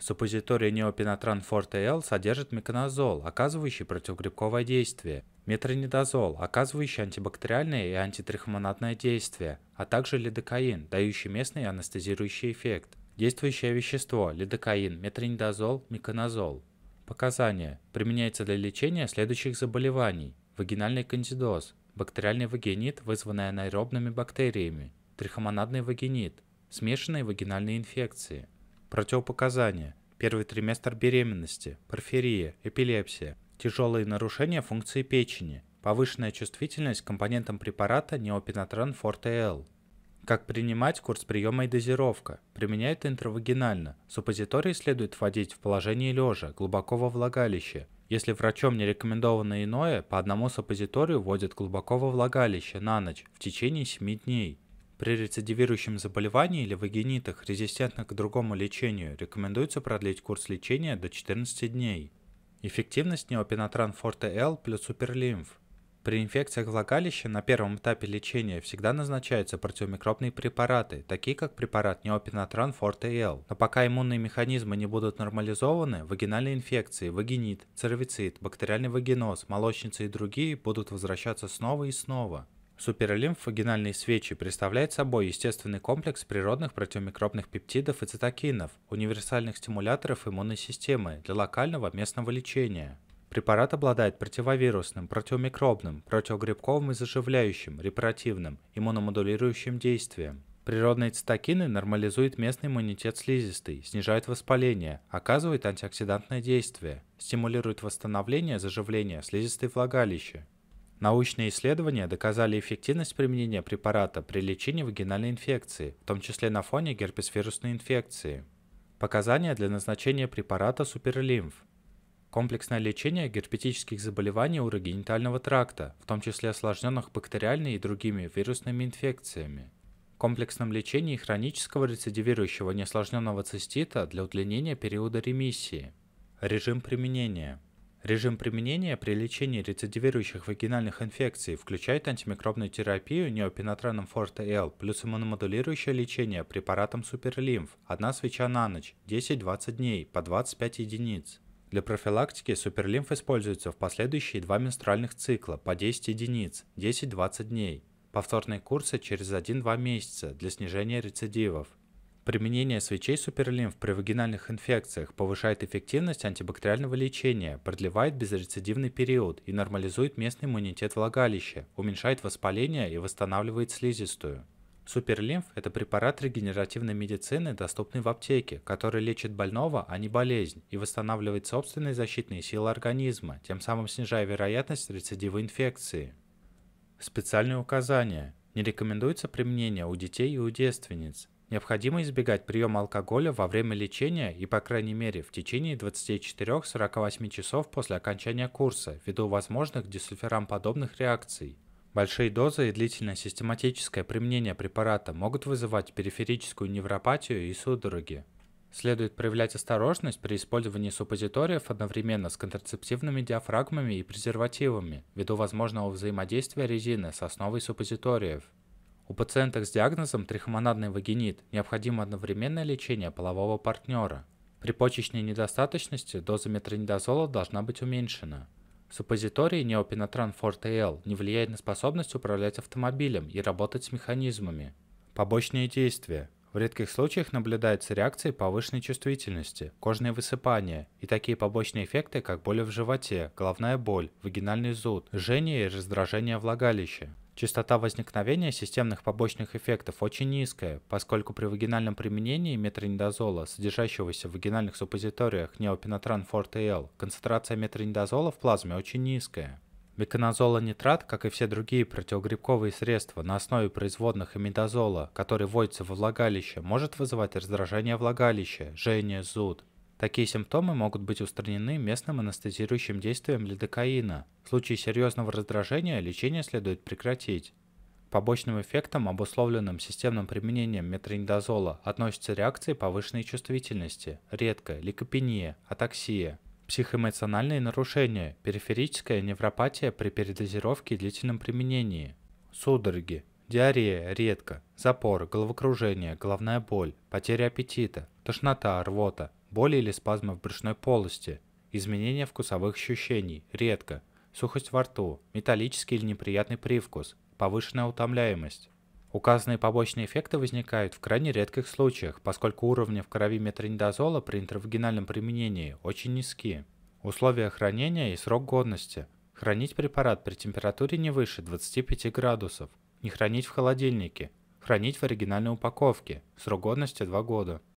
Суппозиторий неопенатран Forte L содержит миконазол, оказывающий противогрибковое действие, метронидазол, оказывающий антибактериальное и антитрихомонадное действие, а также лидокаин, дающий местный анестезирующий эффект. Действующее вещество – лидокаин, метронидазол, миконазол. Показания. Применяется для лечения следующих заболеваний. Вагинальный кандидоз, бактериальный вагинит, вызванный анаэробными бактериями, трихомонадный вагинит, смешанные вагинальные инфекции – Противопоказания. Первый триместр беременности, порфирия, эпилепсия, тяжелые нарушения функции печени, повышенная чувствительность к компонентам препарата неопинатран Forte L. Как принимать курс приема и дозировка? Применяют интравагинально. Суппозитории следует вводить в положение лежа, глубоко во влагалище. Если врачом не рекомендовано иное, по одному суппозиторию вводят глубоко во влагалище на ночь в течение 7 дней. При рецидивирующем заболевании или вагинитах, резистентных к другому лечению, рекомендуется продлить курс лечения до 14 дней. Эффективность неопинотран Forte L плюс суперлимф. При инфекциях влагалища на первом этапе лечения всегда назначаются противомикробные препараты, такие как препарат неопинотран Forte L, Но пока иммунные механизмы не будут нормализованы, вагинальные инфекции, вагинит, цервицит, бактериальный вагиноз, молочница и другие будут возвращаться снова и снова. Суперлимф вагинальные свечи представляет собой естественный комплекс природных противомикробных пептидов и цитокинов, универсальных стимуляторов иммунной системы для локального местного лечения. Препарат обладает противовирусным, противомикробным, противогрибковым и заживляющим, репаративным, иммуномодулирующим действием. Природные цитокины нормализуют местный иммунитет слизистой, снижают воспаление, оказывают антиоксидантное действие, стимулируют восстановление, заживление слизистой влагалища, Научные исследования доказали эффективность применения препарата при лечении вагинальной инфекции, в том числе на фоне герпесвирусной инфекции. Показания для назначения препарата Суперлимф. Комплексное лечение герпетических заболеваний урогенитального тракта, в том числе осложненных бактериальной и другими вирусными инфекциями. Комплексном лечении хронического рецидивирующего неосложненного цистита для удлинения периода ремиссии. Режим применения – Режим применения при лечении рецидивирующих вагинальных инфекций включает антимикробную терапию неопенатренум форте Л плюс иммуномодулирующее лечение препаратом суперлимф, одна свеча на ночь, 10-20 дней, по 25 единиц. Для профилактики суперлимф используется в последующие два менструальных цикла по 10 единиц, 10-20 дней. Повторные курсы через 1-2 месяца для снижения рецидивов. Применение свечей суперлимф при вагинальных инфекциях повышает эффективность антибактериального лечения, продлевает безрецидивный период и нормализует местный иммунитет влагалища, уменьшает воспаление и восстанавливает слизистую. Суперлимф – это препарат регенеративной медицины, доступный в аптеке, который лечит больного, а не болезнь, и восстанавливает собственные защитные силы организма, тем самым снижая вероятность рецидива инфекции. Специальные указания. Не рекомендуется применение у детей и у девственниц. Необходимо избегать приема алкоголя во время лечения и, по крайней мере, в течение 24-48 часов после окончания курса, ввиду возможных дисульфирам-подобных реакций. Большие дозы и длительное систематическое применение препарата могут вызывать периферическую невропатию и судороги. Следует проявлять осторожность при использовании суппозиториев одновременно с контрацептивными диафрагмами и презервативами, ввиду возможного взаимодействия резины с основой суппозиториев – у пациенток с диагнозом трихомонадный вагинит необходимо одновременное лечение полового партнера. При почечной недостаточности доза метронидозола должна быть уменьшена. Суппозиторий неопинотран Forte L не влияет на способность управлять автомобилем и работать с механизмами. Побочные действия. В редких случаях наблюдаются реакции повышенной чувствительности, кожные высыпания и такие побочные эффекты, как боли в животе, головная боль, вагинальный зуд, жжение и раздражение влагалища. Частота возникновения системных побочных эффектов очень низкая, поскольку при вагинальном применении метронидозола, содержащегося в вагинальных суппозиториях неопинотран Forte L, концентрация метронидозола в плазме очень низкая. Миконазола-нитрат, как и все другие противогрибковые средства на основе производных имидозола, которые вводятся во влагалище, может вызывать раздражение влагалища, жжение, зуд, Такие симптомы могут быть устранены местным анестезирующим действием лидокаина. В случае серьезного раздражения лечение следует прекратить. К побочным эффектам, обусловленным системным применением метронидозола, относятся реакции повышенной чувствительности, редкая ликопения, атаксия, психоэмоциональные нарушения, периферическая невропатия при передозировке и длительном применении, судороги, диарея редко, запор, головокружение, головная боль, потеря аппетита, тошнота, рвота, боли или спазмы в брюшной полости, изменения вкусовых ощущений, редко, сухость во рту, металлический или неприятный привкус, повышенная утомляемость. Указанные побочные эффекты возникают в крайне редких случаях, поскольку уровни в крови метронидозола при интравагинальном применении очень низки. Условия хранения и срок годности. Хранить препарат при температуре не выше 25 градусов. Не хранить в холодильнике. Хранить в оригинальной упаковке. Срок годности 2 года.